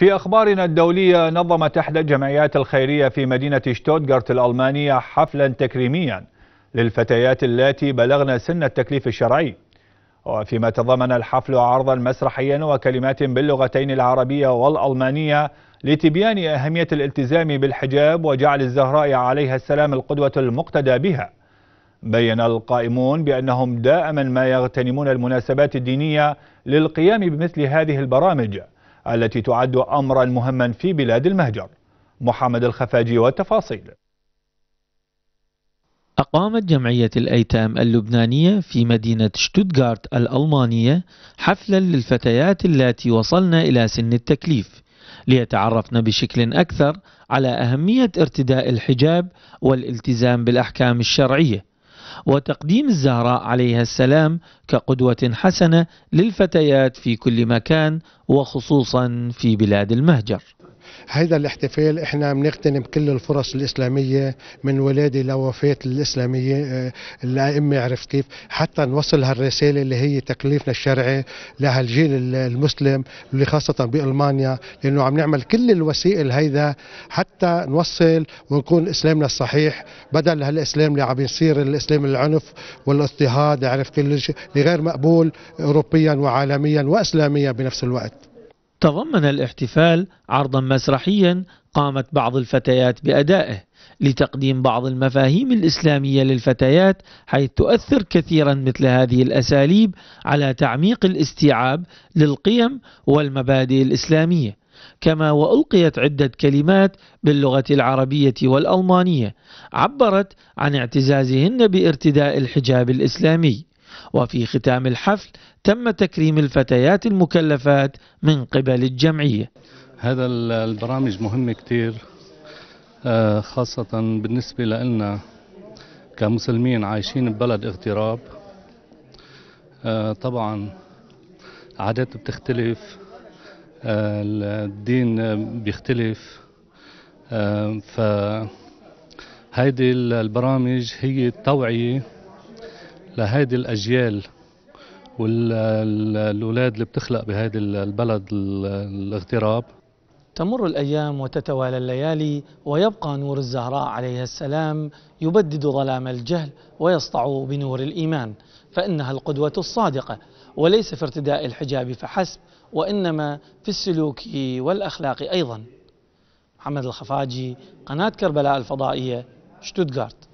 في أخبارنا الدولية نظمت إحدى الجمعيات الخيرية في مدينة شتوتغارت الألمانية حفلا تكريميا للفتيات اللاتي بلغن سن التكليف الشرعي وفيما تضمن الحفل عرضا مسرحيا وكلمات باللغتين العربية والألمانية لتبيان أهمية الالتزام بالحجاب وجعل الزهراء عليها السلام القدوة المقتدى بها بين القائمون بأنهم دائما ما يغتنمون المناسبات الدينية للقيام بمثل هذه البرامج التي تعد أمرا مهما في بلاد المهجر محمد الخفاجي والتفاصيل أقامت جمعية الأيتام اللبنانية في مدينة شتوتغارت الألمانية حفلا للفتيات اللاتي وصلن إلى سن التكليف ليتعرفن بشكل أكثر على أهمية ارتداء الحجاب والالتزام بالأحكام الشرعية وتقديم الزهراء عليها السلام كقدوة حسنة للفتيات في كل مكان وخصوصا في بلاد المهجر هذا الاحتفال احنا بنغتنم كل الفرص الاسلاميه من ولاده لوفاه الاسلاميه آه، الائمه عرفت كيف حتى نوصل هالرساله اللي هي تكليفنا الشرعي لهالجيل المسلم اللي خاصه بالمانيا لانه عم نعمل كل الوسائل هيدا حتى نوصل ونكون اسلامنا الصحيح بدل هالاسلام اللي عم يصير الاسلام العنف والاضطهاد عرفت كل غير مقبول اوروبيا وعالميا واسلاميا بنفس الوقت تضمن الاحتفال عرضا مسرحيا قامت بعض الفتيات بأدائه لتقديم بعض المفاهيم الإسلامية للفتيات حيث تؤثر كثيرا مثل هذه الأساليب على تعميق الاستيعاب للقيم والمبادئ الإسلامية كما وألقيت عدة كلمات باللغة العربية والألمانية عبرت عن اعتزازهن بارتداء الحجاب الإسلامي وفي ختام الحفل تم تكريم الفتيات المكلفات من قبل الجمعية هذا البرامج مهمة كتير آه، خاصة بالنسبة لنا كمسلمين عايشين ببلد اغتراب آه، طبعا عادات بتختلف آه، الدين بيختلف فهيدي البرامج هي التوعية لهيدي الأجيال والأولاد اللي بتخلق بهيدي البلد الاغتراب تمر الأيام وتتوالى الليالي ويبقى نور الزهراء عليها السلام يبدد ظلام الجهل ويسطع بنور الإيمان فإنها القدوة الصادقة وليس في ارتداء الحجاب فحسب وإنما في السلوك والأخلاق أيضا محمد الخفاجي قناة كربلاء الفضائية شتوتغارت